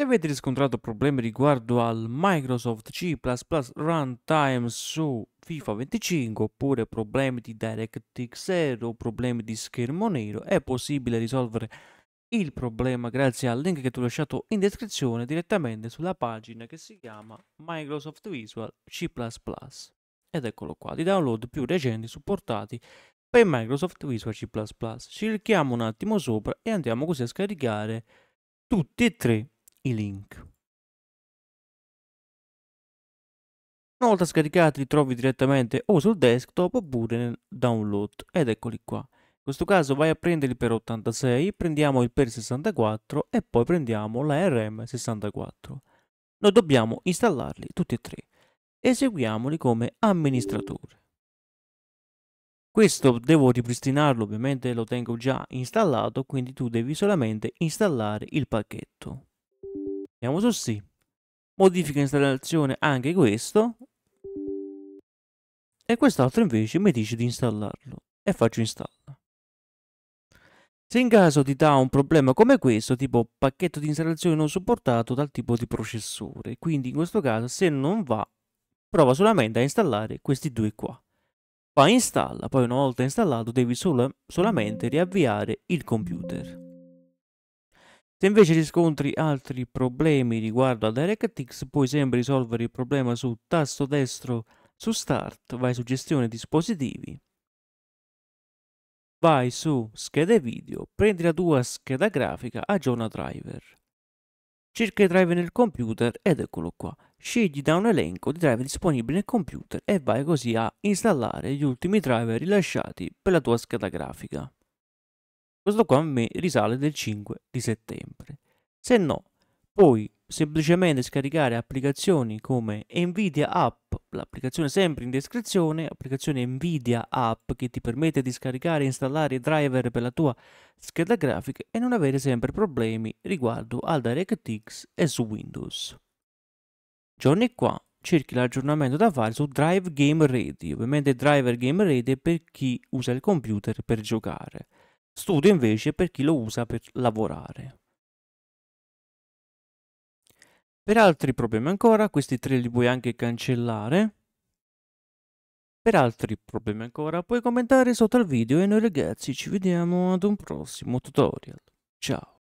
Se avete riscontrato problemi riguardo al Microsoft C++ Runtime su FIFA 25 oppure problemi di DirectX 0 problemi di schermo nero, è possibile risolvere il problema grazie al link che ti ho lasciato in descrizione direttamente sulla pagina che si chiama Microsoft Visual C++. Ed eccolo qua, di download più recenti supportati per Microsoft Visual C++. Ci un attimo sopra e andiamo così a scaricare tutti e tre i link. Una volta scaricati li trovi direttamente o sul desktop oppure nel download ed eccoli qua. In questo caso vai a prenderli per 86, prendiamo il per 64 e poi prendiamo la RM64. Noi dobbiamo installarli tutti e tre. Eseguiamoli come amministratore. Questo devo ripristinarlo, ovviamente lo tengo già installato, quindi tu devi solamente installare il pacchetto. Andiamo su sì. Modifica installazione anche questo. E quest'altro invece mi dice di installarlo. E faccio installa. Se in caso ti dà un problema come questo, tipo pacchetto di installazione non supportato dal tipo di processore, quindi in questo caso se non va, prova solamente a installare questi due qua. Poi installa, poi una volta installato devi solo, solamente riavviare il computer. Se invece riscontri altri problemi riguardo a DirectX, puoi sempre risolvere il problema sul tasto destro su Start, vai su Gestione dispositivi, vai su Schede video, prendi la tua scheda grafica, aggiorna driver. Cerca i driver nel computer ed eccolo qua. Scegli da un elenco di driver disponibili nel computer e vai così a installare gli ultimi driver rilasciati per la tua scheda grafica questo qua a me risale del 5 di settembre. Se no, puoi semplicemente scaricare applicazioni come Nvidia App, l'applicazione sempre in descrizione, applicazione Nvidia App che ti permette di scaricare e installare driver per la tua scheda grafica e non avere sempre problemi riguardo al DirectX e su Windows. Giorni qua cerchi l'aggiornamento da fare su Drive Game Ready, ovviamente Driver Game Ready è per chi usa il computer per giocare. Studio invece per chi lo usa per lavorare. Per altri problemi ancora, questi tre li puoi anche cancellare. Per altri problemi ancora, puoi commentare sotto al video e noi ragazzi ci vediamo ad un prossimo tutorial. Ciao!